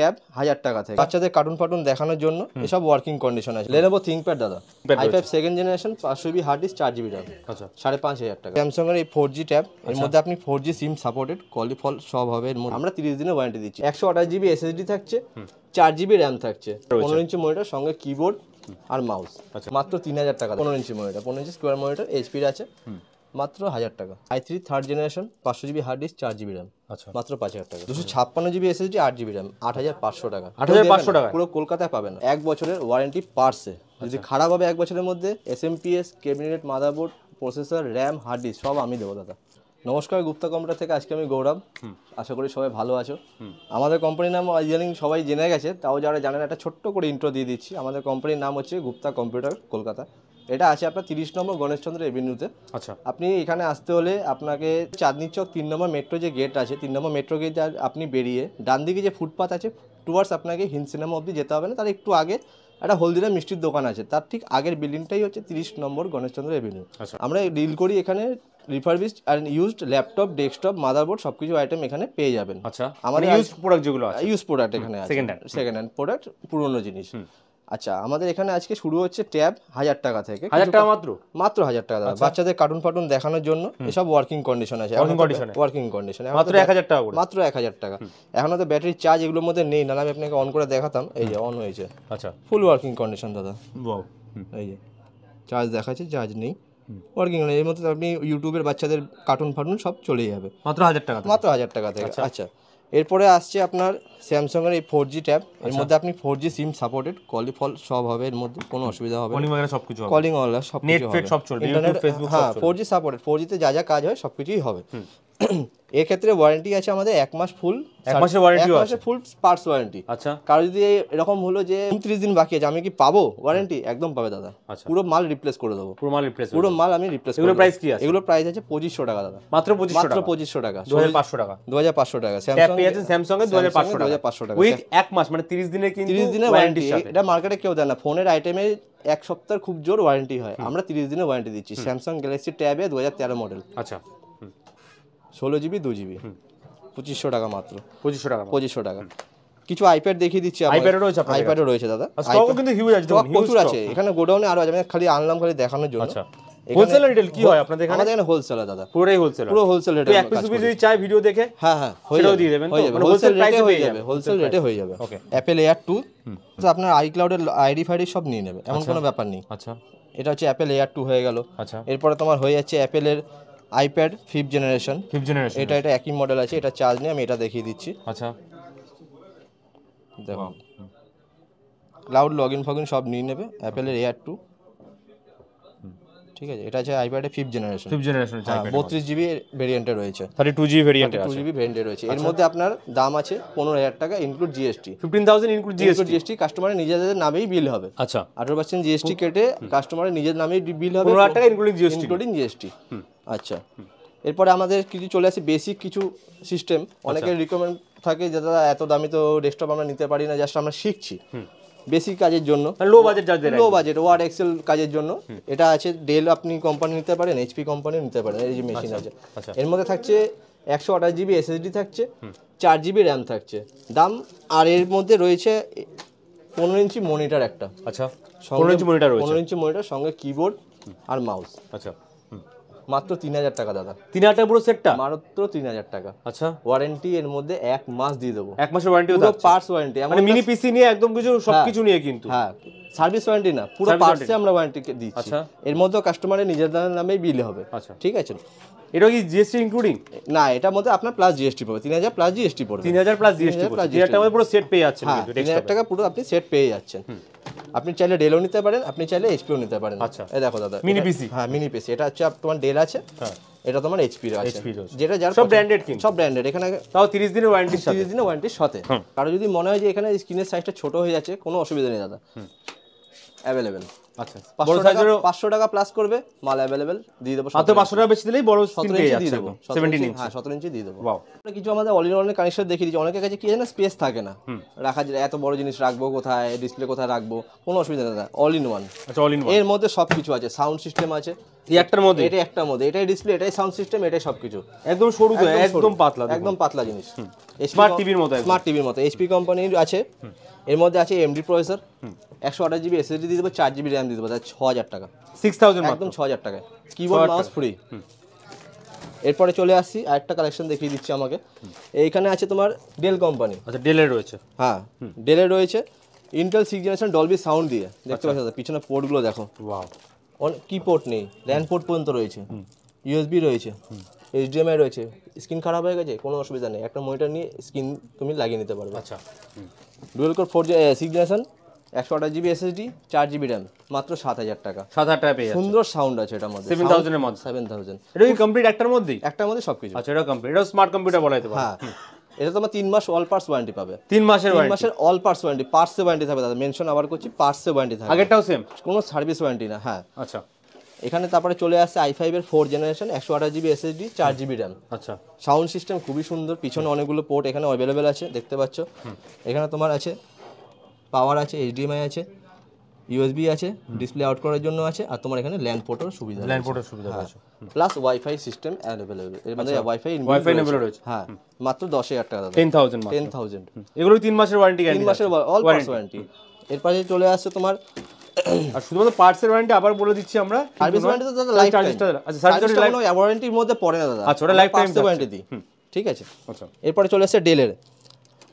Tab হাজার টাকা থেকে বাচ্চাদের কার্টুন ফার্টুন দেখানোর জন্য এসব ওয়ার্কিং কন্ডিশন আছে লেনোভো থিঙ্কপ্যাড দাদা আই ফাইভ সেকেন্ড জেনারেশন পাঁচশো বি হার্ড ডিস্ক চার জিবি র্যাম আচ্ছা। সাড়ে পাঁচ হাজার টাকা এর এই ফোর জি ট্যাব এর মধ্যে আপনি ফোর জি সিম সাপোর্টেড ফল সব হবে এর মধ্যে আমরা তিরিশ দিনের ওয়ারেন্টি দিচ্ছি একশো আঠাশ জিবি এসএসডি থাকছে চার জিবি র্যাম থাকছে পনেরো ইঞ্চি মনিটার সঙ্গে কিবোর্ড আর মাউস আচ্ছা। মাত্র তিন হাজার টাকা পনেরো ইঞ্চি মনিটার পনেরো ইঞ্চি স্কোয়ার মনিটার এইচপির আছে মাত্র হাজার টাকা আই থ্রি থার্ড জেনারেশন পাঁচশো জিবি হার্ড ডিস্ক চার জিবি র্যাম আচ্ছা মাত্র পাঁচ হাজার টাকা দুশো ছাপ্পান্ন জিবি এসএসডি আট জিবি র্যাম আট হাজার পাঁচশো টাকা আট হাজার পাঁচশো টাকা পুরো কলকাতায় পাবেন এক বছরের ওয়ারেন্টি পার্সে যদি আচ্ছা। খারাপ হবে এক বছরের মধ্যে S M P S cabinet motherboard processor RAM hard disk সব আমি দেবো দাদা নমস্কার গুপ্তা কম্পিউটার থেকে আজকে আমি গৌরব আশা করি সবাই ভালো আছো আমাদের কোম্পানির নাম ইদানিং সবাই জেনে গেছে তাও যারা জানেন একটা ছোট্ট করে ইন্ট্রো দিয়ে দিচ্ছি আমাদের কোম্পানির নাম হচ্ছে গুপ্তা কম্পিউটার কলকাতা এটা আছে আপনার তিরিশ নম্বর গণেশচন্দ্র এভিনিউতে আচ্ছা আপনি এখানে আসতে হলে আপনাকে চাঁদনি চক তিন নম্বর মেট্রো যে গেট আছে তিন নম্বর মেট্রো গেট আপনি বেরিয়ে ডান দিকে যে ফুটপাথ আছে টুয়ার্স আপনাকে হিন্দ সিনেমা অব্দি যেতে হবে না তার একটু আগে একটা হলদিরা মিষ্টির দোকান আছে তার ঠিক আগের বিল্ডিংটাই হচ্ছে তিরিশ নম্বর গণেশচন্দ্র এভিনিউ আচ্ছা। আমরা ডিল করি এখানে refurbished and used laptop desktop motherboard সবকিছু আইটেম এখানে পেয়ে যাবেন আচ্ছা আমাদের ইউজ মানে প্রোডাক্ট যেগুলো ইউজ প্রোডাক্ট এখানে second hand second hand product পুরনো জিনিস আচ্ছা আমাদের এখানে আজকে শুরু হচ্ছে ট্যাব হাজার টাকা থেকে হাজার টাকা মাত্র মাত্র হাজার টাকা দাদা আচ্ছা। বাচ্চাদের কার্টুন ফার্টুন দেখানোর জন্য এসব ওয়ার্কিং কন্ডিশন আছে ওয়ার্কিং কন্ডিশন মাত্র এক হাজার টাকা মাত্র এক হাজার টাকা এখন তো ব্যাটারি চার্জ এগুলোর মধ্যে নেই না আমি আপনাকে অন করে দেখাতাম এই যে অন হয়েছে আচ্ছা ফুল ওয়ার্কিং কন্ডিশন দাদা এই যে চার্জ দেখাচ্ছে চার্জ নেই ওয়ার্কিং এর মধ্যে আপনি ইউটিউবের বাচ্চাদের কার্টুন ফার্টুন সব চলে যাবে মাত্র হাজার টাকা মাত্র হাজার টাকা থেকে আচ্ছা, আচ্ছা। এরপরে আসছে আপনার স্যামসংয়ের এই ফোর জি ট্যাব এর আচ্ছা। মধ্যে আপনি ফোর জি সিম সাপোর্টেড কলি ফল সব হবে এর মধ্যে কোনো অসুবিধা হবে কলিং সব কিছু কলিং অল সব কিছু সব ফোর জি সাপোর্টেড ফোর জিতে যা যা কাজ হয় সব কিছুই হবে এর ক্ষেত্রে ওয়ারেন্টি আছে আমাদের এক মাস ফুল এক মাসের ওয়ারেন্টি আছে ফুল পার্টস ওয়ারেন্টি আচ্ছা কারো যদি এরকম হলো যে 30 দিন বাকি আছে আমি কি পাবো ওয়ারেন্টি একদম পাবে দাদা আচ্ছা। পুরো মাল রিপ্লেস করে দেবো পুরো মাল রিপ্লেস পুরো মাল আমি রিপ্লেস এগুলো প্রাইস কি আছে এগুলো প্রাইস আছে 2500 টাকা দাদা মাত্র 2500 টাকা মাত্র 2500 টাকা 2500 টাকা 2500 টাকা স্যামসাং পেয়েছেন স্যামসাং এর 2500 টাকা 2500 টাকা উইথ এক মাস মানে 30 দিনে কিন্তু 30 দিনে ওয়ারেন্টি আছে এটা মার্কেটে কেউ দেয় না ফোনের আইটেমে এক সপ্তাহ খুব জোর ওয়ারেন্টি হয় আমরা 30 দিনে ওয়ারেন্টি দিচ্ছি স্যামসাং গ্যালাক্সি ট্যাবে 2013 মডেল আচ্ছা ষোলো জিবি দু জিবি পঁচিশশো টাকা মাত্র পঁচিশশো টাকা পঁচিশশো টাকা কিছু আইপ্যাড দেখিয়ে দিচ্ছি আইপ্যাডও রয়েছে আইপ্যাডও রয়েছে দাদা কিন্তু হিউজ আছে প্রচুর আছে এখানে গোডাউনে আরো আছে আমি খালি আনলাম খালি দেখানোর জন্য আচ্ছা হোলসেল রিটেল কি হয় আপনাদের এখানে আমাদের এখানে হোলসেল দাদা পুরোই হোলসেল পুরো হোলসেল যদি চাই ভিডিও দেখে হ্যাঁ হ্যাঁ সেটাও দিয়ে দেবেন মানে হোলসেল রেটে হয়ে যাবে হোলসেল রেটে মানে হয়ে যাবে ওকে অ্যাপল এয়ার 2 আইডি ফাইডি সব নিয়ে নেবে এমন আচ্ছা। কোনো ব্যাপার নেই আচ্ছা এটা হচ্ছে অ্যাপেল এয়ার টু হয়ে গেল আচ্ছা এরপরে তোমার হয়ে যাচ্ছে অ্যাপেলের আইপ্যাড ফিফ জেনারেশন ফিফ জেনারেশন এটা এটা একই মডেল আছে এটা চার্জ নেই আমি এটা দেখিয়ে দিচ্ছি আচ্ছা দেখো ক্লাউড লগ ইন ফগ ইন সব নিয়ে নেবে অ্যাপেলের এয়ার টু ঠিক আছে এটা হ্যাঁ, আছে আইপ্যাডে ফিফ জেনারেশন ফিফ জেনারেশন হ্যাঁ বত্রিশ জিবি ভেরিয়েন্টে রয়েছে thirty two GB variant two GB ভেরিয়েন্টে রয়েছে এর আচ্ছা। মধ্যে আপনার দাম আছে পনেরো হাজার টাকা include GST fifteen thousand include GST GST কাস্টমারের নিজেদের নামেই বিল হবে আচ্ছা আঠারো পার্সেন্ট জিএসটি কেটে কাস্টমারের নিজের নামেই বিল হবে পনেরো হাজার টাকা ইনক্লুডিং জিএসটি ইনক্লুডিং জিএসটি আচ্ছা এরপরে আমাদের কিছু চলে আসে বেসিক কিছু সিস্টেম আচ্ছা। অনেকের রিকমেন্ড থাকে যে দাদা এত দামি তো ডেস্কটপ আমরা নিতে পারি না জাস্ট আমরা শিখছি বেসিক কাজের জন্য লো মানে বাজেট যাদের লো বাজেট ওয়ার্ড এক্সেল কাজের জন্য এটা আছে ডেল আপনি কোম্পানি নিতে পারেন এইচপি কোম্পানি নিতে পারেন এই যে মেশিন আচ্ছা, আছে আচ্ছা। এর মধ্যে থাকছে একশো আঠাশ জিবি এসএসডি থাকছে চার জিবি র্যাম থাকছে দাম আর এর মধ্যে রয়েছে পনেরো ইঞ্চি মনিটর একটা আচ্ছা পনেরো ইঞ্চি মনিটার পনেরো ইঞ্চি মনিটার সঙ্গে কিবোর্ড আর মাউস আচ্ছা মাত্র তিন হাজার টাকা দাদা তিন হাজার টাকা পুরো সেটটা মাত্র তিন হাজার টাকা আচ্ছা ওয়ারেন্টি এর মধ্যে এক মাস দিয়ে দেবো এক মাসের ওয়ারেন্টি পার্টস ওয়ারেন্টি মানে মিনি পিসি নিয়ে একদম কিছু হ্যাঁ। সবকিছু নিয়ে কিন্তু হ্যাঁ সার্ভিস ওয়ারেন্টি না পুরো পার্টসে আমরা ওয়ারেন্টি দিচ্ছি আচ্ছা এর মধ্যে কাস্টমারের নিজেদের নামেই বিল হবে আচ্ছা ঠিক আছে এটা কি জিএসটি ইনক্লুডিং না এটার মধ্যে আপনার প্লাস জিএসটি পড়বে তিন হাজার প্লাস জিএসটি পড়বে তিন হাজার প্লাস জিএসটি তিন হাজার টাকা পুরো সেট পেয়ে যাচ্ছেন হ্যাঁ, তিন হাজার টাকা পুরো আপনি সেট পেয়ে যাচ্ছেন আপনি চাইলে ডেলও নিতে পারেন আপনি চাইলে এসপিও নিতে পারেন আচ্ছা দেখো দাদা মিনি পিসি হ্যাঁ মিনি পিসি এটা হচ্ছে তোমার ডেল আছে হ্যাঁ এটা তোমার এইচপি আছে যেটা যার সব ব্র্যান্ডেড কিন্তু সব ব্র্যান্ডেড এখানে তাও 30 দিনের ওয়ারেন্টি 30 দিনের ওয়ারেন্টির সাথে কারো যদি মনে হয় যে এখানে স্ক্রিনের সাইজটা ছোট হয়ে যাচ্ছে কোনো অসুবিধা নেই দাদা অ্যাভেলেবেল আচ্ছা 500 আচ্ছা। টাকা 500 টাকা প্লাস করবে মাল अवेलेबल দিয়ে দেব সাথে 500 টাকা বেশি দিলেই বড় স্ক্রিন পেয়ে যাচ্ছে 17 ইঞ্চি হ্যাঁ 17 ইঞ্চি দিয়ে দেব ওয়াও মানে কিছু আমাদের অল ইন অল কানেকশন দেখিয়ে দিচ্ছি অনেকের কাছে কি জানেন স্পেস থাকে না রাখা যায় এত বড় জিনিস রাখবো কোথায় ডিসপ্লে কোথায় রাখবো কোনো অসুবিধা নেই অল ইন ওয়ান আচ্ছা অল ইন ওয়ান এর মধ্যে সবকিছু আছে সাউন্ড সিস্টেম আছে একটার মধ্যে এটা একটা এটাই ডিসপ্লে এটাই সাউন্ড সিস্টেম এটাই সবকিছু একদম সরু একদম পাতলা একদম পাতলা জিনিস স্মার্ট টিভির মতো স্মার্ট টিভির মতো এইচপি কোম্পানির আছে এর মধ্যে আছে এমডি প্রসেসর একশো জিবি এসএসডি দিয়ে দেবো চার জিবি র্যাম দিয়ে ছ হাজার টাকা একদম কিবোর্ড মাউস ফ্রি এরপরে চলে আসছি আরেকটা কালেকশন দেখিয়ে দিচ্ছি আমাকে এইখানে আছে তোমার ডেল কোম্পানি আচ্ছা এর রয়েছে হ্যাঁ ডেলের রয়েছে Intel six generation Dolby sound দিয়ে দেখতে আচ্ছা। পাচ্ছ পিছনে পোর্টগুলো দেখো ওয়াও কি পোর্ট নেই ল্যান্ড পোর্ট পর্যন্ত রয়েছে ইউএসবি রয়েছে এইচডিএমআই রয়েছে স্ক্রিন খারাপ হয়ে গেছে কোনো অসুবিধা নেই একটা মনিটর নিয়ে স্ক্রিন তুমি লাগিয়ে নিতে পারবে আচ্ছা dual core four six generation একশো আঠাশ জিবি এসএসডি চার জিবি র্যাম মাত্র সাত হাজার টাকা সাত হাজার টাকা সুন্দর সাউন্ড আছে এটার মধ্যে সেভেন থাউজেন্ডের মধ্যে সেভেন থাউজেন্ড এটা কি কমপ্লিট একটার মধ্যেই একটার মধ্যে সব কিছু আচ্ছা এটা কমপ্লিট এটা স্মার্ট কম্পিউটার বলা যেতে পারে হ্যাঁ এটা তোমার তিন মাস অল পার্স ওয়ারেন্টি পাবে তিন মাসের তিন মাসের অল পার্স ওয়ারেন্টি পার্টসে ওয়ারেন্টি থাকবে দাদা মেনশন আবার করছি পার্টসে ওয়ারেন্টি থাকবে আগেরটাও সেম কোনো সার্ভিস ওয়ারেন্টি না হ্যাঁ আচ্ছা এখানে তারপরে চলে আসে আই ফাইভের ফোর জেনারেশন একশো আঠাশ জিবি এসএসডি চার জিবি র্যাম আচ্ছা সাউন্ড সিস্টেম খুবই সুন্দর পিছনে অনেকগুলো পোর্ট এখানে অ্যাভেলেবেল আছে দেখতে পাচ্ছ এখানে তোমার আছে পাওয়ার আছে এইচডিএমআই আছে ইউএসবি আছে ডিসপ্লে আউট করার জন্য আছে আর তোমার এখানে ল্যান্ড পোর্টের সুবিধা ল্যান্ড পোর্টের সুবিধা আছে হ্যাঁ। প্লাস ওয়াইফাই সিস্টেম অ্যাভেলেবল এর মানে ওয়াইফাই ওয়াইফাই অ্যাভেলেবল রয়েছে হ্যাঁ মাত্র 10000 টাকা দাদা 10000 10000 এগুলো 3 মাসের ওয়ারেন্টি গ্যারান্টি 3 মাসের অল পার্টস ওয়ারেন্টি এরপরে চলে আসছে তোমার আর শুধুমাত্র পার্টস এর ওয়ারেন্টি আবার বলে দিচ্ছি আমরা সার্ভিস ওয়ারেন্টি দাদা লাইফ টাইম আচ্ছা সার্ভিস ওয়ারেন্টি ওয়ারেন্টির মধ্যে পড়ে না দাদা আচ্ছা ওটা লাইফ টাইম ওয়ারেন্টি দি ঠিক আছে আচ্ছা এরপরে চলে আসছে ডেলের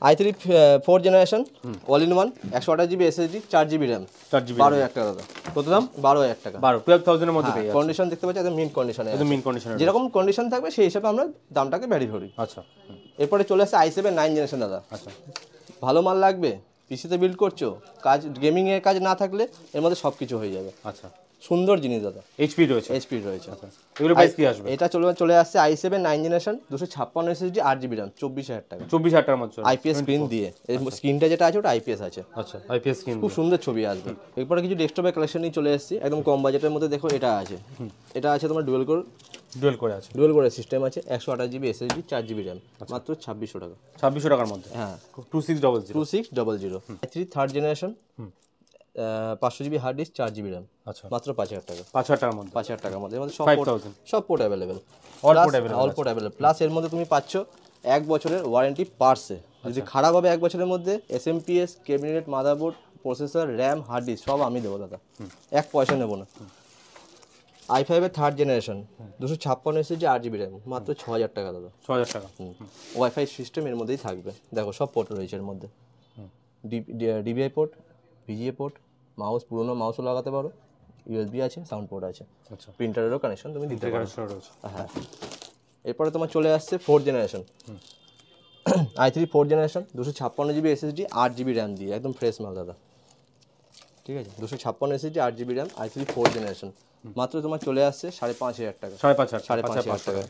i three four generation all in one একশো আঠাশ জিবি এসএসডি চার জিবি র্যাম চার জিবি বারো হাজার টাকা দাদা কত দাম বারো হাজার টাকা বারো টুয়েলভ থাউজেন্ডের মধ্যে কন্ডিশন হ্যাঁ, দেখতে পাচ্ছি একদম মিন কন্ডিশনে একদম মিন কন্ডিশনে যেরকম কন্ডিশন থাকবে সেই হিসাবে আমরা দামটাকে ভ্যারি করি আচ্ছা এরপরে চলে আসছে আই সেভেন নাইন জেনারেশন দাদা আচ্ছা ভালো মাল লাগবে পিসিতে বিল্ড করছো কাজ গেমিংয়ের কাজ না থাকলে এর মধ্যে সব কিছু হয়ে যাবে আচ্ছা সুন্দর জিনিস দাদা এইচপি রয়েছে এইচপি রয়েছে আচ্ছা। এগুলো প্রাইস কি আসবে এটা চলে চলে আসছে আই সেভেন নাইন জেনারেশন দুশো ছাপ্পান্ন এসএসডি আট জিবি র্যাম চব্বিশ হাজার টাকা চব্বিশ হাজার টাকার মধ্যে আইপিএস স্ক্রিন দিয়ে স্ক্রিনটা আচ্ছা। যেটা আছে ওটা আইপিএস আছে আচ্ছা আইপিএস স্ক্রিন খুব সুন্দর ছবি আসবে এরপরে কিছু ডেস্কটপের কালেকশন নিয়ে চলে এসেছি একদম কম বাজেটের মধ্যে দেখো এটা আছে এটা আছে তোমার ডুয়েল কোর ডুয়েল কোর আছে ডুয়েল কোর সিস্টেম আছে একশো আঠাশ জিবি এসএসডি চার জিবি র্যাম আচ্ছা। মাত্র ছাব্বিশশো টাকা ছাব্বিশশো টাকার মধ্যে হ্যাঁ two six double zero two six double zero three third generation পাঁচশো জিবি হার্ড ডিস্ক চার জিবি র্যাম আচ্ছা মাত্র পাঁচ হাজার টাকা পাঁচ হাজার টাকার মধ্যে পাঁচ হাজার টাকার মধ্যে সব সব port available all port available plus এর মধ্যে তুমি পাচ্ছ এক বছরের ওয়ারেন্টি পার্সে যদি আচ্ছা। খারাপ হবে এক বছরের মধ্যে S M P S cabinet motherboard processor RAM hard disk সব আমি দেবো দাদা এক পয়সা নেবো না আই ফাইভের থার্ড জেনারেশন দুশো ছাপ্পান্ন এসে যে আট জিবি র্যাম মাত্র ছ হাজার টাকা দাদা ছ হাজার টাকা ওয়াইফাই সিস্টেম এর মধ্যেই থাকবে দেখো সব পোর্ট রয়েছে এর মধ্যে DVI port VGA port mouse পুরনো মাউসও লাগাতে পারো ইউএসবি আছে সাউন্ড পোর্ট আছে আচ্ছা প্রিন্টারেরও কানেকশন তুমি দিতে পারো হ্যাঁ এরপরে তোমার চলে আসছে four generation i three four generation দুশো ছাপ্পান্ন জিবি এসএসডি আট জিবি র্যাম দিয়ে একদম ফ্রেশ মাল দাদা ঠিক আছে দুশো ছাপ্পান্ন এসএসডি আট GB RAM i three four generation মাত্র তোমার চলে আসছে সাড়ে পাঁচ হাজার টাকা সাড়ে পাঁচ হাজার সাড়ে পাঁচ হাজার টাকা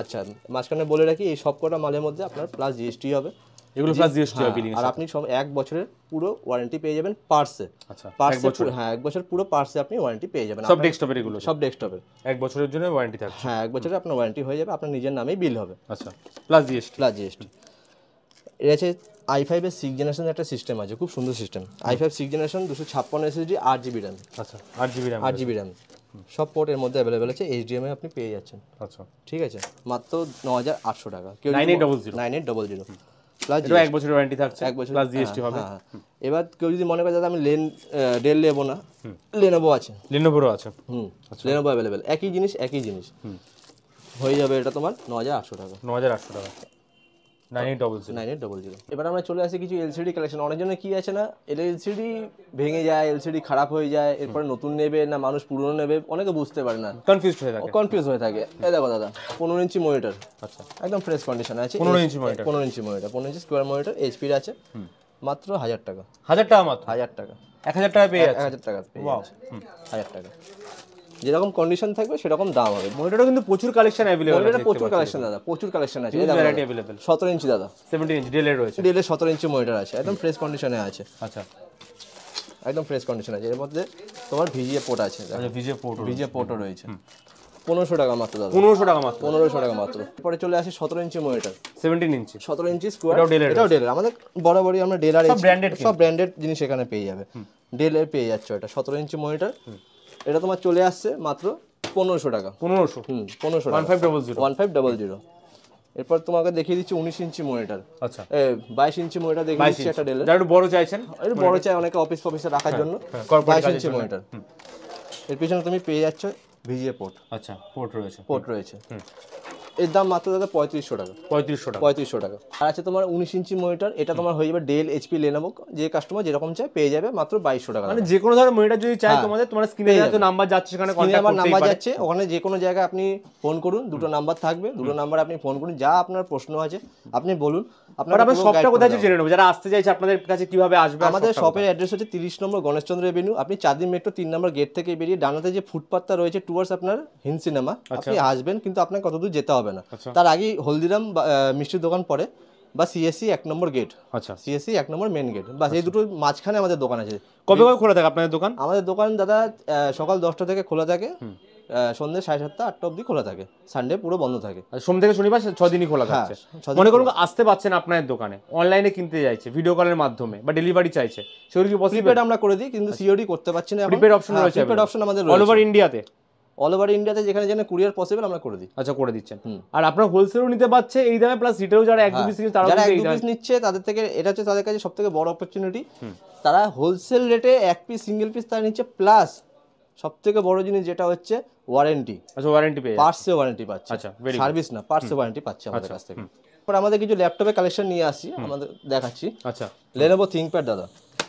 আচ্ছা মাঝখানে বলে রাখি এই সব কটা মালের মধ্যে আপনার প্লাস জিএসটি হবে এগুলো প্লাস জিএসটি হয় বিলিং আর আপনি সব এক বছরের পুরো ওয়ারেন্টি পেয়ে যাবেন পার্সে আচ্ছা পার্সে হ্যাঁ এক বছর পুরো পার্সে আপনি ওয়ারেন্টি পেয়ে যাবেন সব ডেস্কটপের এগুলো সব ডেস্কটপের এক বছরের জন্য ওয়ারেন্টি থাকবে হ্যাঁ এক বছরের আপনার ওয়ারেন্টি হয়ে যাবে আপনার নিজের নামেই বিল হবে আচ্ছা প্লাস জিএসটি প্লাস জিএসটি এর আছে আই ফাইভের সিক্স জেনারেশন একটা সিস্টেম আছে খুব সুন্দর system i five six generation দুশো ছাপ্পান্ন এসএসডি আট জিবি র্যাম আচ্ছা আট জিবি র্যাম আট জিবি র্যাম সব পোর্ট এর মধ্যে অ্যাভেলেবেল আছে এইচডিএমআই আপনি পেয়ে যাচ্ছেন আচ্ছা ঠিক আছে মাত্র ন হাজার আটশো টাকা nine eight double zero nine eight double zero এটা এক বছরের ওয়ারেন্টি থাকছে এক বছর প্লাস জিএসটি হবে হ্যাঁ, হ্যাঁ। এবার কেউ যদি মনে করে দাদা আমি লেন ডেল নেবো না লেনোভো আছে লেনোভোরও আছে হুম লেনোভো আচ্ছা। অ্যাভেলেবেল একই জিনিস একই জিনিস হয়ে যাবে এটা তোমার ন হাজার টাকা ন হাজার আটশো টাকা এবার আমরা চলে আসি কিছু এলসিডি কালেকশন অনেকজনের কি আছে না এলসিডি ভেঙে যায় এলসিডি খারাপ হয়ে যায় এরপরে নতুন নেবে না মানুষ পুরনো নেবে অনেকে বুঝতে পারে না কনফিউজ হয়ে থাকে কনফিউজ হয়ে থাকে এই দেখো দাদা পনেরো ইঞ্চি মনিটর আচ্ছা একদম ফ্রেশ কন্ডিশন আছে পনেরো ইঞ্চি মনিটর পনেরো ইঞ্চি মনিটর পনেরো ইঞ্চি স্কোয়ার মনিটর এইচপির আছে মাত্র হাজার টাকা হাজার টাকা মাত্র হাজার টাকা এক হাজার টাকা পেয়ে এক হাজার টাকা হাজার টাকা যেরকম কন্ডিশন থাকবে সেরকম দাম হবে মনিটরও কিন্তু প্রচুর কালেকশন अवेलेबल মনিটরে প্রচুর কালেকশন দাদা প্রচুর কালেকশন আছে এই ভ্যারাইটি अवेलेबल 17 ইঞ্চি দাদা 17 ইঞ্চি ডেলে রয়েছে ডেলে 17 ইঞ্চি মনিটর আছে একদম ফ্রেশ কন্ডিশনে আছে আচ্ছা একদম ফ্রেশ কন্ডিশন আছে এর মধ্যে তোমার ভিজিএ পোর্ট আছে ভিজিএ পোর্ট ভিজিএ পোর্টও রয়েছে পনেরোশো টাকা মাত্র দাদা পনেরোশো টাকা মাত্র পনেরোশো টাকা মাত্র পরে চলে আসে সতেরো ইঞ্চি মনিটর সেভেন্টিন ইঞ্চি সতেরো ইঞ্চি স্কোয়ার এটাও ডেলের আমাদের বড় আমরা ডেলার সব ব্র্যান্ডেড সব ব্র্যান্ডেড জিনিস এখানে পেয়ে যাবে ডেলের পেয়ে যাচ্ছে এটা সতেরো ইঞ্চি মনিটর এটা তোমার চলে আসছে মাত্র পনেরোশো টাকা পনেরোশো হুম পনেরোশো one five double zero one five double zero এরপর তোমাকে দেখিয়ে দিচ্ছি উনিশ ইঞ্চি মনিটর আচ্ছা বাইশ ইঞ্চি মনিটার দেখিয়ে দিচ্ছি একটা ডেল একটু বড় চাইছেন একটু বড় চাই অনেকে অফিস ফফিসে রাখার হ্যাঁ, জন্য হ্যাঁ, বাইশ ইঞ্চি মনিটর এর পিছনে তুমি পেয়ে যাচ্ছ ভিজিএ পোর্ট আচ্ছা পোর্ট রয়েছে পোর্ট রয়েছে এর দাম মাত্র দাদা পঁয়ত্রিশশো টাকা পঁয়ত্রিশশো টাকা পঁয়ত্রিশশো টাকা আর আছে তোমার উনিশ ইঞ্চি মনিটর এটা তোমার হয়ে যাবে ডেল এইচপি নামক যে কাস্টমার যেরকম চাই পেয়ে যাবে মাত্র বাইশশো টাকা মানে যে কোনো ধরনের মনিটার যদি চাই হ্যাঁ। তোমাদের তোমার স্ক্রিনে নাম্বার যাচ্ছে সেখানে আমার নাম্বার যাচ্ছে ওখানে যে কোনো জায়গায় আপনি ফোন করুন দুটো নাম্বার থাকবে দুটো নাম্বার আপনি ফোন করুন যা আপনার প্রশ্ন আছে আপনি বলুন আপনার আপনার শপটা কোথায় জেনে নেবো যারা আসতে চাইছে আপনাদের কাছে কিভাবে আসবে আমাদের শপের অ্যাড্রেস হচ্ছে তিরিশ নম্বর গণেশচন্দ্র এভিনিউ আপনি চাঁদিন মেট্রো তিন নম্বর গেট থেকে বেরিয়ে ডানাতে যে ফুটপাথটা রয়েছে টুয়ার্স আপনার হিন্দ সিনেমা আপনি আচ্ছা। আসবেন কিন্তু আপনাকে কতদূর যেতে হবে হবে না আচ্ছা। তার আগেই হলদিরাম মিষ্টির দোকান পরে বা সিএসসি এক নম্বর গেট আচ্ছা সিএসসি এক নম্বর মেন গেট বা এই আচ্ছা। দুটো মাঝখানে আমাদের দোকান আছে কবে কবে খোলা থাকে আপনাদের দোকান আমাদের দোকান দাদা সকাল দশটা থেকে খোলা থাকে সন্ধ্যে সাড়ে সাতটা আটটা অব্দি খোলা থাকে সানডে পুরো বন্ধ থাকে সোম থেকে শনিবার ছদিনই দিনই খোলা হ্যাঁ, থাকছে মনে করুন আসতে পাচ্ছেন আপনার দোকানে অনলাইনে কিনতে চাইছে ভিডিও কলের মাধ্যমে বা ডেলিভারি চাইছে সেগুলো কি পসিবল আমরা করে দিই কিন্তু সিওডি আচ্ছা। করতে পারছি না প্রিপেড অপশন হ্যাঁ, রয়েছে প্রিপেড অপশন আমাদের অল ওভার ইন্ডিয়াতে অল ওভার ইন্ডিয়াতে যেখানে যেখানে কুরিয়ার পসিবল আমরা করে দিই আচ্ছা করে দিচ্ছেন আর আপনারা হোলসেলও নিতে পারছে এই দামে প্লাস রিটেলও যারা এক দু পিস হ্যাঁ, তারা যারা এক পিস নিচ্ছে তাদের থেকে এটা হচ্ছে তাদের কাছে সবথেকে বড় অপরচুনিটি তারা হোলসেল রেটে এক পিস সিঙ্গেল পিস তারা নিচ্ছে প্লাস সব থেকে বড় জিনিস যেটা হচ্ছে ওয়ারেন্টি আচ্ছা ওয়ারেন্টি পেয়ে পার্টসে ওয়ারেন্টি পাচ্ছে আচ্ছা সার্ভিস না পার্টসে ওয়ারেন্টি পাচ্ছে আমাদের আচ্ছা, কাছ থেকে তারপর আমাদের কিছু ল্যাপটপে কালেকশন নিয়ে আসি আমাদের দেখাচ্ছি আচ্ছা লেনোভো থিংকপ্যাড দাদা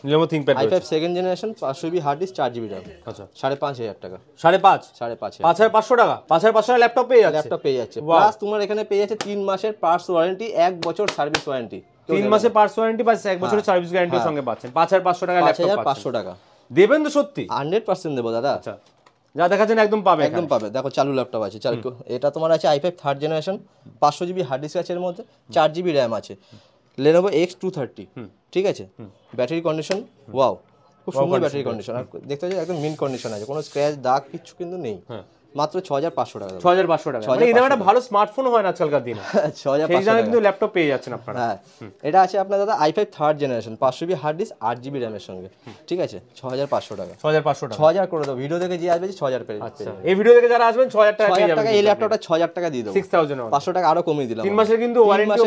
Lenovo ThinkPad i5 second generation 500 GB hard disk 4 GB RAM আচ্ছা 5500 টাকা 55 5500 5500 টাকা 5500 টাকা ল্যাপটপ পেয়ে যাচ্ছে ল্যাপটপ পেয়ে যাচ্ছে প্লাস তোমার এখানে পেয়ে যাচ্ছে 3 মাসের পার্টস ওয়ারেন্টি 1 বছর সার্ভিস ওয়ারেন্টি 3 মাসের পার্টস ওয়ারেন্টি পাচ্ছেন 1 বছরের সার্ভিস গ্যারান্টির হ্যাঁ। সঙ্গে পাচ্ছেন 5500 টাকা ল্যাপটপ পাচ্ছেন 5500 টাকা দেবেন তো সত্যি 100% দেবো দাদা আচ্ছা যা দেখাচ্ছেন একদম পাবে একদম পাবে দেখো চালু ল্যাপটপ আছে এটা তোমার আছে i5 third generation 500 GB hard disk আছে এর মধ্যে 4 জিবি র্যাম আছে লেনোভো এক্স টু থার্টি ঠিক আছে ব্যাটারি কন্ডিশন ওয়াও খুব সুন্দর ব্যাটারি কন্ডিশন আর দেখতে পাচ্ছি একদম মিন কন্ডিশন আছে কোনো স্ক্র্যাচ দাগ কিছু কিন্তু নেই হ্যাঁ। মাত্র ছ হাজার পাঁচশো টাকা ছ হাজার পাঁচশো টাকা মানে একটা ভালো স্মার্টফোন হয় না আজকালকার দিনে ছ হাজার পাঁচশো টাকা কিন্তু ল্যাপটপ পেয়ে যাচ্ছেন আপনারা হ্যাঁ এটা আছে আপনার দাদা আই ফাইভ থার্ড জেনারেশন পাঁচশো বি হার্ড ডিস্ক আট জিবি র্যামের সঙ্গে ঠিক আছে ছ হাজার পাঁচশো টাকা ছ হাজার পাঁচশো টাকা ছ হাজার করে দেবো ভিডিও যে আসবে ছ হাজার পেয়ে আচ্ছা। এই ভিডিও যারা আসবেন ছ হাজার টাকা টাকা এই ল্যাপটপটা ছ হাজার টাকা দিয়ে দেবো সিক্স থাউজেন্ড পাঁচশো টাকা কমিয়ে দিলাম তিন মাসের কিন্তু ওয়ারেন্টি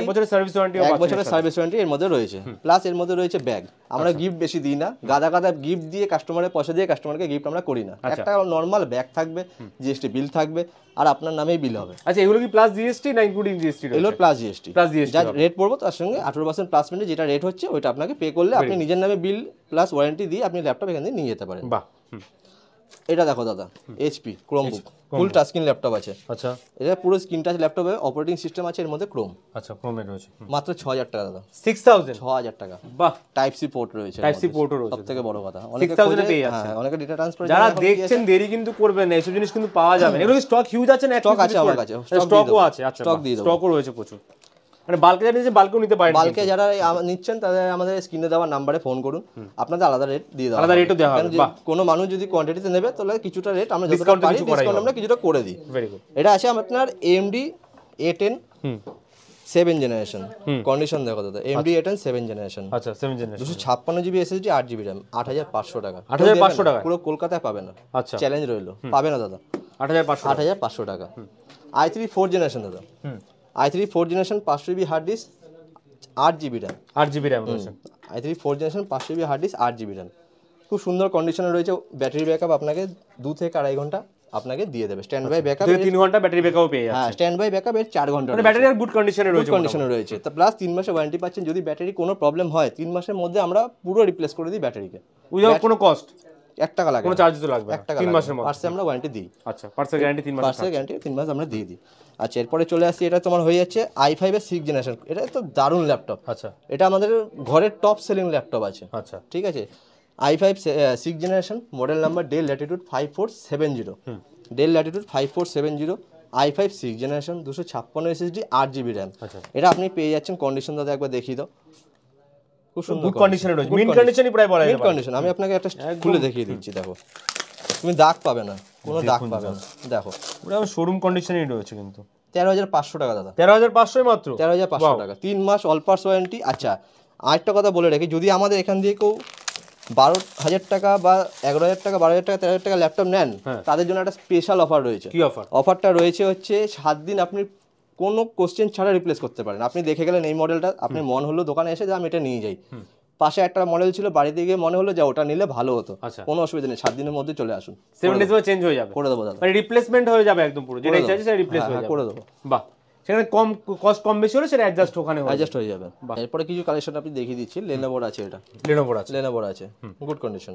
এক বছরের সার্ভিস ওয়ারেন্টি এক বছরের সার্ভিস ওয়ারেন্টি এর মধ্যে রয়েছে প্লাস এর মধ্যে রয়েছে ব্যাগ আমরা গিফট আচ্ছা। বেশি দিই না গাদা গাদা গিফট দিয়ে কাস্টমারের পয়সা দিয়ে কাস্টমারকে গিফট আমরা করি না আচ্ছা। একটা নর্মাল ব্যাগ থাকে থাকবে জিএসটি বিল থাকবে আর আপনার নামেই বিল হবে আচ্ছা এগুলো কি প্লাস জিএসটি না ইনক্লুডিং জিএসটি এগুলো প্লাস জিএসটি প্লাস জিএসটি যা রেট পড়বো তার সঙ্গে আঠারো পার্সেন্ট প্লাস মিনিট যেটা রেট হচ্ছে ওইটা আপনাকে পে করলে আপনি নিজের নামে বিল প্লাস ওয়ারেন্টি দিয়ে আপনি ল্যাপটপ এখান থেকে নিয়ে যেতে পারেন বাহ এটা দেখো দাদা HP Chromebook full touch screen laptop আছে আচ্ছা এটা পুরো স্ক্রিন টাচ ল্যাপটপ হবে অপারেটিং সিস্টেম আছে এর মধ্যে ক্রোম আচ্ছা ক্রোম এর রয়েছে মাত্র 6000 টাকা দাদা 6000 6000 টাকা বাহ টাইপ সি পোর্ট রয়েছে টাইপ সি পোর্ট রয়েছে সবথেকে বড় কথা অনেক 6000 এ পেয়ে যাচ্ছে অনেকে ডেটা হ্যাঁ, ট্রান্সফার যারা দেখছেন দেরি কিন্তু করবেন না এইসব জিনিস কিন্তু পাওয়া যাবে এগুলো স্টক হিউজ আছে না স্টক আছে আমার কাছে স্টকও আছে আচ্ছা স্টক দিয়ে স্টকও রয়েছে প্রচুর মানে বাল্কে যারা নিচ্ছে বাল্কেও নিতে পারেন বাল্কে যারা নিচ্ছেন তাদের আমাদের স্ক্রিনে দেওয়া নাম্বারে ফোন করুন আপনাদের আলাদা রেট দিয়ে দেওয়া আলাদা রেটও দেওয়া হবে কোনো মানুষ যদি কোয়ান্টিটিতে নেবে তাহলে কিছুটা রেট আমরা ডিসকাউন্ট পারি ডিসকাউন্ট আমরা কিছুটা করে দিই এটা আছে আপনার AMD A ten seven generation condition দেখো দাদা AMD A ten seven generation আচ্ছা সেভেন জেনারেশন আচ্ছা, দুশো ছাপ্পান্ন জিবি এসএসডি আট জিবি আচ্ছা। র্যাম আট হাজার পাঁচশো টাকা আট হাজার পাঁচশো টাকা পুরো কলকাতায় পাবে না আচ্ছা চ্যালেঞ্জ রইলো পাবে না দাদা আট হাজার পাঁচশো আট হাজার পাঁচশো টাকা আই থ্রি ফোর জেনারেশন দাদা আই থ্রি ফোর জেনারেশন পাঁচশো জিবি হার্ড ডিস্ক আট জিবি র্যাম আট GB RAM i three four generation পাঁচশো জিবি হার্ড ডিস্ক আট জিবি র্যাম খুব সুন্দর কন্ডিশনে রয়েছে ব্যাটারি ব্যাকআপ আপনাকে দু থেকে আড়াই ঘন্টা আপনাকে দিয়ে দেবে স্ট্যান্ড বাই ব্যাকআপ তিন ঘন্টা ব্যাটারি ব্যাকআপ পেয়ে হ্যাঁ স্ট্যান্ড বাই ব্যাকআপ এর চার ঘন্টা ব্যাটারি মানে আর গুড কন্ডিশনে রয়েছে কন্ডিশনে রয়েছে তো প্লাস তিন মাসের ওয়ারেন্টি পাচ্ছেন যদি ব্যাটারি কোনো প্রবলেম হয় তিন মাসের মধ্যে আমরা পুরো রিপ্লেস করে দিই ব্যাটারিকে উইদাউট কোনো কস্ট এক টাকা লাগে কোনো চার্জ তো লাগবে এক টাকা মাসের মধ্যে পার্সে আমরা ওয়ারেন্টি দিই আচ্ছা গ্যারান্টি মাস গ্যারান্টি মাস আমরা দিয়ে দিই আচ্ছা এরপরে চলে আসি এটা তোমার হয়ে যাচ্ছে আই ফাইভের সিক্স জেনারেশন এটা তো দারুণ ল্যাপটপ আচ্ছা এটা আমাদের ঘরের টপ সেলিং ল্যাপটপ আছে আচ্ছা ঠিক আছে i five six generation model number Dell Latitude five four seven zero Dell five four seven zero i five six generation দুশো ছাপ্পান্ন এসএসডি আট জিবি র্যাম আচ্ছা। এটা আপনি পেয়ে যাচ্ছেন কন্ডিশন দাদা একবার দেখিয়ে দাও খুব সুন্দর রয়েছে প্রায় কন্ডিশন আমি আপনাকে একটা দেখিয়ে দিচ্ছি দেখো তুমি দাগ পাবে না কোনো দাগ পাবে না দেখো শোরুম রয়েছে কিন্তু তেরো হাজার পাঁচশো টাকা দাদা তেরো হাজার পাঁচশোই মাত্র তেরো হাজার পাঁচশো টাকা তিন মাস আচ্ছা আরেকটা কথা বলে রাখি যদি আমাদের এখান দিয়ে কেউ বারো হাজার টাকা বা এগারো হাজার টাকা বারো হাজার টাকা তেরো হাজার টাকা ল্যাপটপ নেন হ্যাঁ। তাদের জন্য একটা স্পেশাল অফার রয়েছে কি অফার অফারটা রয়েছে হচ্ছে সাত দিন আপনি কোনো কোশ্চেন ছাড়া রিপ্লেস করতে পারেন আপনি দেখে গেলেন এই মডেলটা আপনি মন হলো দোকানে এসে যে আমি এটা নিয়ে যাই পাশে একটা মডেল ছিল বাড়িতে গিয়ে মনে হলো যে ওটা নিলে ভালো হতো আচ্ছা। কোনো অসুবিধা নেই সাত দিনের মধ্যে চলে আসুন সেভেন ডেজ চেঞ্জ হয়ে যাবে করে দেবো দাদা রিপ্লেসমেন্ট মানে হয়ে যাবে একদম পুরো যেটা ইচ্ছা আছে সেটা রিপ্লেস হ্যাঁ, হয়ে হ্যাঁ, করে দেবো বাহ সেখানে কম কস্ট কম বেশি হলে সেটা অ্যাডজাস্ট ওখানে অ্যাডজাস্ট হয়ে যাবে এরপরে কিছু কালেকশন আপনি দেখিয়ে দিচ্ছি লেনোভোর আছে এটা লেনোভোর আছে লেনোভোর আছে গুড কন্ডিশন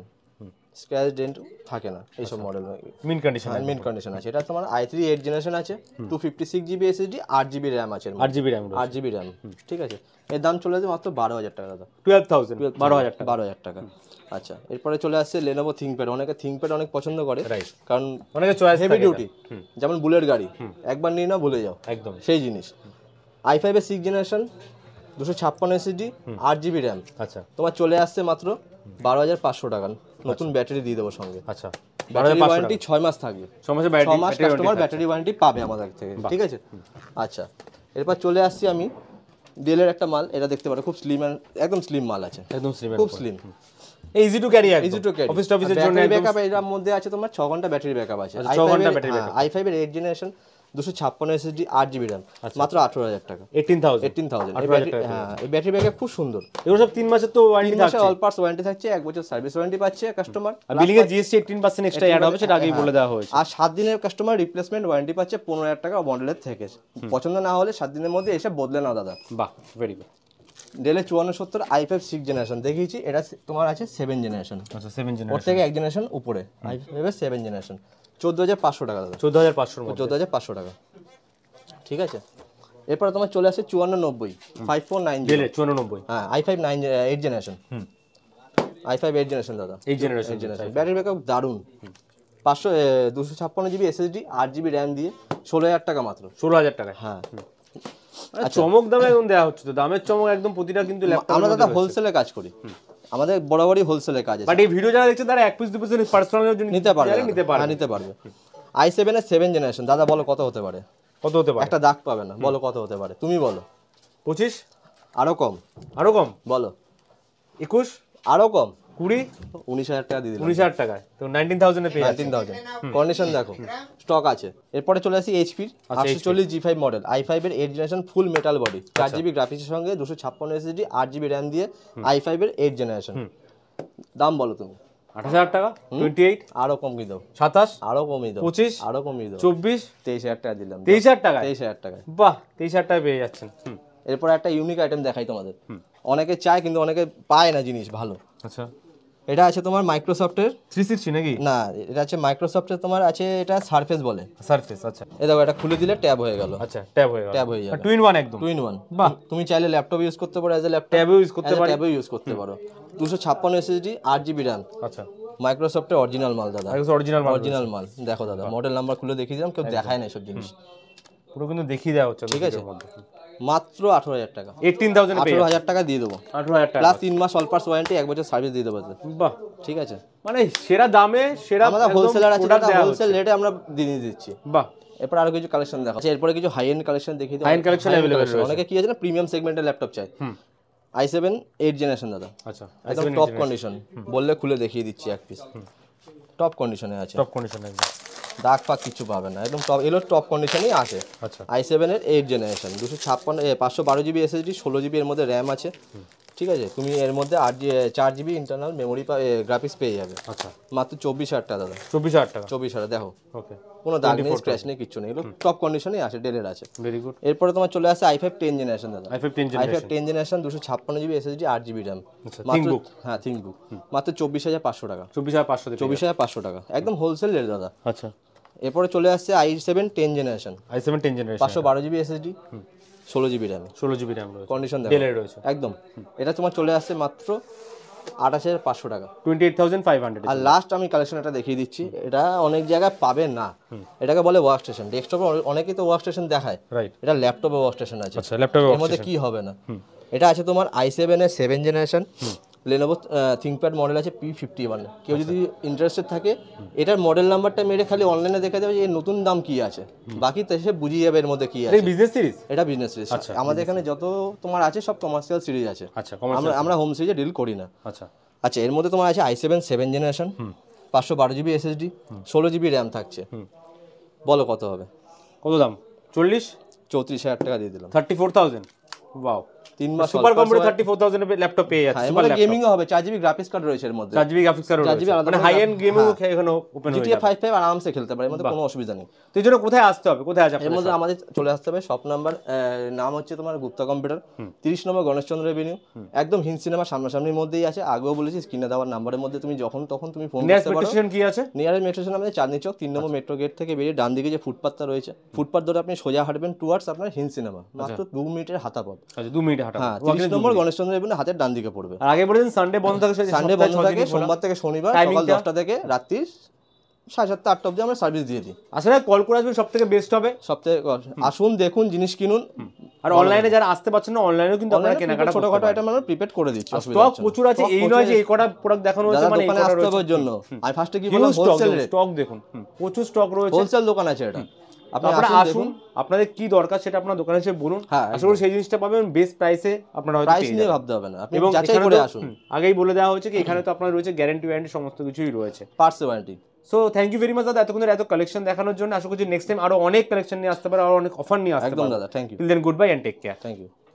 স্ক্র্যাচ ডেন্ট থাকে না এইসব model mint condition mint condition আছে এটা তোমার আই থ্রি এইট জেনারেশন আছে two fifty six GB SSD আট জিবি র্যাম আছে আট জিবি র্যাম আট জিবি র্যাম ঠিক আছে এর দাম চলে আসবে মাত্র বারো হাজার টাকা দাদা টুয়েলভ থাউজেন্ড বারো হাজার টাকা বারো হাজার টাকা আচ্ছা এরপরে চলে আসছে লেনোভো থিঙ্কপ্যাড অনেকে থিঙ্কপ্যাড অনেক পছন্দ করে কারণ অনেকে চয়েস হেভি ডিউটি যেমন বুলেট গাড়ি একবার নিয়ে না ভুলে যাও একদম সেই জিনিস আই ফাইভের সিক্স জেনারেশন দুশো ছাপ্পান্ন এসএসডি আট জিবি র্যাম আচ্ছা তোমার চলে আসছে মাত্র বারো হাজার পাঁচশো টাকা নতুন আচ্ছা। ব্যাটারি দিয়ে দেবো সঙ্গে আচ্ছা ব্যাটারি ওয়ারেন্টি ছয় মাস থাকবে ছয় মাসের ব্যাটারি মাস কাস্টমার ব্যাটারি ওয়ারেন্টি পাবে আমাদের থেকে ঠিক আছে আচ্ছা এরপর চলে আসছি আমি ডেলের একটা মাল এটা দেখতে পারো খুব স্লিম একদম স্লিম মাল আছে একদম স্লিম খুব slim easy to carry easy to carry office জন্য ব্যাকআপ এর মধ্যে আছে তোমার 6 ঘন্টা ব্যাটারি ব্যাকআপ আছে 6 আচ্ছা, ঘন্টা ব্যাটারি ব্যাকআপ i5 এর 8 জেনারেশন দুশো ছাপ্পান্ন এসএসডি আট জিবি র্যাম আচ্ছা। মাত্র আঠারো হাজার টাকা এইটিন থাউজেন্ড এইটিন থাউজেন্ড হ্যাঁ এই ব্যাটারি ব্যাকআপ খুব সুন্দর এগুলো সব তিন মাসের তো ওয়ারেন্টি থাকছে অল পার্টস ওয়ারেন্টি থাকছে এক বছর সার্ভিস ওয়ারেন্টি পাচ্ছে customer GST eighteen percent extra add হবে সেটা আগেই হ্যাঁ। বলে দেওয়া হয়েছে আর সাত দিনের কাস্টমার রিপ্লেসমেন্ট ওয়ারেন্টি পাচ্ছে পনেরো হাজার টাকা মডেলের থেকে পছন্দ না হলে সাত দিনের মধ্যে এসে বদলে নাও দাদা বাহ ভেরি গুড ডেলে চুয়ান্ন সত্তর আই ফাইভ সিক্স জেনারেশন দেখিয়েছি এটা তোমার আছে সেভেন জেনারেশন আচ্ছা, ওর থেকে এক জেনারেশন উপরে আই ফাইভ সেভেন জেনারেশন চোদ্দ হাজার পাঁচশো টাকা দাদা চোদ্দ হাজার পাঁচশো টাকা ঠিক আছে এরপরে তোমার চলে আসে চুয়ান্ন নব্বই ফাইভ ফোর নাইন চুয়ান্ন নব্বই হ্যাঁ i five nine eight generation i five eight generation দাদা eight generation generation battery backup দারুণ পাঁচশো দুশো ছাপ্পান্ন জিবি এসএসডি আট জিবি র্যাম দিয়ে ষোলো হাজার টাকা মাত্র ষোলো হাজার টাকা হ্যাঁ আচ্ছা। চমক দামে এখন দেওয়া হচ্ছে তো দামের চমক একদম প্রতিটা কিন্তু আমরা দাদা হোলসেলে কাজ করি আমাদের বরাবরই হোলসেলের কাজ আছে বাট এই ভিডিও যারা দেখছে তারা এক পিস দু পিস পার্সোনালের জন্য নিতে পারবে হ্যাঁ, নিতে পারবে নিতে পারবে আই সেভেন এর সেভেন জেনারেশন দাদা বলো কত হতে পারে কত হতে পারে একটা দাগ পাবে না বলো কত হতে পারে তুমি বলো পঁচিশ আরো কম আরো কম বলো একুশ আরো কম কুড়ি উনিশ হাজার টাকা উনিশ হাজার টাকায় তো থাউজেন্ডে পেয়ে থাউজেন্ড দেখো স্টক আছে এরপরে চলে আসি আচ্ছা, চল্লিশ জি ফাইভ মডেল আই ফাইভের eight generation full metal body চার জিবি সঙ্গে দুশো আট জিবি র্যাম দিয়ে আই ফাইভের এইট জেনারেশন দাম বলো তুমি হাজার টাকা এইট কমিয়ে দাও সাতাশ কমিয়ে দাও পঁচিশ কমিয়ে দাও চব্বিশ তেইশ হাজার টাকা দিলাম তেইশ হাজার টাকা হাজার টাকা বাহ তেইশ হাজার পেয়ে এরপর একটা ইউনিক আইটেম দেখাই তোমাদের অনেকে চায় কিন্তু অনেকে পায় না জিনিস ভালো আচ্ছা এটা আছে তোমার মাইক্রোসফটের থ্রি সিক্সটি নাকি না এটা আছে মাইক্রোসফটের তোমার আছে এটা সারফেস বলে সারফেস আচ্ছা এই দেখো এটা খুলে দিলে ট্যাব হয়ে গেল আচ্ছা ট্যাব হয়ে গেল ট্যাব হয়ে গেল টু ইন ওয়ান একদম টু ইন ওয়ান বাহ তুমি চাইলে ল্যাপটপ ইউজ করতে পারো as a laptop tab use করতে পারো ট্যাব ইউজ করতে পারো দুশো ছাপ্পান্ন এসএসডি 8 জিবি র্যাম আচ্ছা মাইক্রোসফটের অরিজিনাল মাল দাদা অরিজিনাল মাল অরিজিনাল মাল দেখো দাদা মডেল নাম্বার খুলে দেখিয়ে দিলাম কেউ দেখায় না সব জিনিস পুরো কিন্তু দেখিয়ে দেওয়া চলো ঠিক আছে মাত্র আঠারো হাজার টাকা এইটিন থাউজেন্ড আঠারো হাজার টাকা দিয়ে দেবো আঠারো হাজার টাকা প্লাস তিন মাস অল্পার্স ওয়ারেন্টি এক বছর সার্ভিস দিয়ে দেবো বাহ ঠিক আছে মানে সেরা দামে সেরা আমাদের হোলসেলার আছে হোলসেল রেটে আমরা দিয়ে দিচ্ছি বাহ আরো কিছু কালেকশন দেখা আচ্ছা, এরপরে কিছু হাই এন্ড কালেকশন দেখি হাই এন্ড কালেকশন अवेलेबल আছে অনেকে কি আছে না প্রিমিয়াম সেগমেন্টের ল্যাপটপ চাই আই সেভেন এইট জেনারেশন দাদা আচ্ছা একদম টপ কন্ডিশন বললে খুলে দেখিয়ে দিচ্ছি এক পিস টপ কন্ডিশনে আছে টপ কন্ডিশনে আছে ডাক পাক কিছু পাবে না একদম টপ এগুলো টপ কন্ডিশনেই আসে আচ্ছা আই সেভেনের এইট জেনারেশন দুশো ছাপ্পান্ন পাঁচশো বারো জিবি এসএসডি ষোলো জিবি এর মধ্যে র্যাম আছে ঠিক আছে তুমি এর মধ্যে আট চার জিবি ইন্টারনাল মেমোরি গ্রাফিক্স পেয়ে যাবে আচ্ছা মাত্র চব্বিশ হাজার টাকা দাদা চব্বিশ হাজার টাকা চব্বিশ হাজার দেখো ওকে কোনো দাগ নেই স্ক্র্যাচ নেই কিছু নেই এগুলো টপ কন্ডিশনেই আছে ডেলের আছে ভেরি গুড এরপরে তোমার চলে আসে আই ফাইভ টেন জেনারেশন দাদা i five ten i five ten generation দুশো ছাপ্পান্ন জিবি এসএসডি আট জিবি র্যাম আচ্ছা, মাত্র হ্যাঁ থিঙ্ক বুক মাত্র চব্বিশ হাজার পাঁচশো টাকা চব্বিশ হাজার পাঁচশো চব্বিশ হাজার পাঁচশো টাকা একদম হোলসেল রেট দাদা আচ্ছা এরপরে চলে আসছে i seven ten generation i seven ten generation পাঁচশো বারো জিবি এসএসডি ষোলো জিবি র্যাম ষোলো জিবি র্যাম কন্ডিশন রয়েছে একদম এটা তোমার চলে আসছে মাত্র আঠাশ হাজার পাঁচশো টাকা twenty eight thousand five hundred আর লাস্ট আমি কালেকশন এটা দেখিয়ে দিচ্ছি এটা অনেক জায়গায় পাবে না এটাকে বলে ওয়ার্ক স্টেশন ডেস্কটপে অনেকেই তো ওয়ার্ক স্টেশন দেখায় রাইট এটা ল্যাপটপে ওয়ার্ক স্টেশন আছে ল্যাপটপের আচ্ছা, ল্যাপটপে এর মধ্যে কি হবে না এটা আছে তোমার আই সেভেন এর seven generation Lenovo ThinkPad model আছে পি ফিফটি ওয়ান কেউ আচ্ছা। যদি ইন্টারেস্টেড থাকে এটার মডেল নাম্বারটা মেরে খালি অনলাইনে দেখা যাবে যে এর নতুন দাম কি আছে বাকি তো সে বুঝিয়ে যাবে এর মধ্যে কি আছে বিজনেস সিরিজ এটা বিজনেস সিরিজ আচ্ছা, আমাদের এখানে যত তোমার আছে সব কমার্শিয়াল সিরিজ আছে আচ্ছা আমরা হোম সিরিজে ডিল করি না আচ্ছা আচ্ছা এর মধ্যে তোমার আছে আই সেভেন সেভেন জেনারেশন পাঁচশো বারো জিবি এসএসডি ষোলো জিবি র্যাম থাকছে বলো কত হবে কত দাম চল্লিশ চৌত্রিশ হাজার টাকা দিয়ে দিলাম থার্টি ফোর থাউজেন্ড বাহ তিন মাস সুপার কম্পিউটার 34000 এর ল্যাপটপ পেয়ে যাচ্ছে গেমিং হ্যাঁ, হবে গ্রাফিক্স কার্ড রয়েছে এর মধ্যে graphics card high end gaming এখানে ওপেন আরামসে খেলতে পারে কোনো অসুবিধা নেই তো জন্য কোথায় আসতে হবে কোথায় আসবে এর মধ্যে আমাদের চলে আসতে হবে শপ নাম্বার নাম হচ্ছে তোমার গুপ্তা কম্পিউটার নম্বর গণেশচন্দ্র একদম হিন্দ সিনেমা সামনাসামনির মধ্যেই আছে আগেও বলেছি স্ক্রিনে দেওয়ার নাম্বারের মধ্যে তুমি যখন তখন তুমি ফোন কি আছে মেট্রো স্টেশন আমাদের চাঁদনি চক তিন নম্বর মেট্রো আচ্ছা। গেট থেকে বেরিয়ে ডান দিকে যে ফুটপাথটা রয়েছে ফুটপাথ ধরে আপনি সোজা হাঁটবেন টুয়ার্ডস আপনার হিন্দ সিনেমা আচ্ছা। মাত্র দু মিনিটের হাতা পথ আচ্ছা মিনিট হাটা হ্যাঁ তিরিশ হাতের ডান দিকে পড়বে আগে বলেছেন সানডে বন্ধ থাকে সানডে বন্ধ থাকে সোমবার থেকে শনিবার সকাল দশটা থেকে রাত্রি সাড়ে সাতটা আটটা অবধি আমরা সার্ভিস দিয়ে দিই আসলে কল করে আসবেন সব থেকে বেস্ট হবে সব থেকে আসুন দেখুন জিনিস কিনুন আর অনলাইনে যারা আসতে পারছেন না অনলাইনে কিন্তু আপনারা কেনাকাটা ছোটখাটো আইটেম আমরা প্রিপেড করে দিচ্ছি স্টক প্রচুর আছে এই নয় যে এই কটা প্রোডাক্ট দেখানো হয়েছে মানে এই কটা জন্য আর ফার্স্টে কি বললাম হোলসেল স্টক দেখুন প্রচুর স্টক রয়েছে হোলসেল দোকান আছে এটা আসুন আপনাদের কি দরকার সেটা আপনার দোকানে বলুন হ্যাঁ, সেই জিনিসটা বেস্ট প্রাইসে হয়তো ভাবতে হবে না আপনি আগেই বলে দেওয়া হয়েছে কি এখানে তো আপনার রয়েছে সমস্ত কিছুই রয়েছে ইউ দাদা এতক্ষণ কালেকশন দেখানোর জন্য আশা করছি নেক্সট টাইম আরো অনেক কালেকশন নিয়ে আসতে পারে আরো অনেক অফার একদম দাদা ইউ গুড থ্যাংক ইউ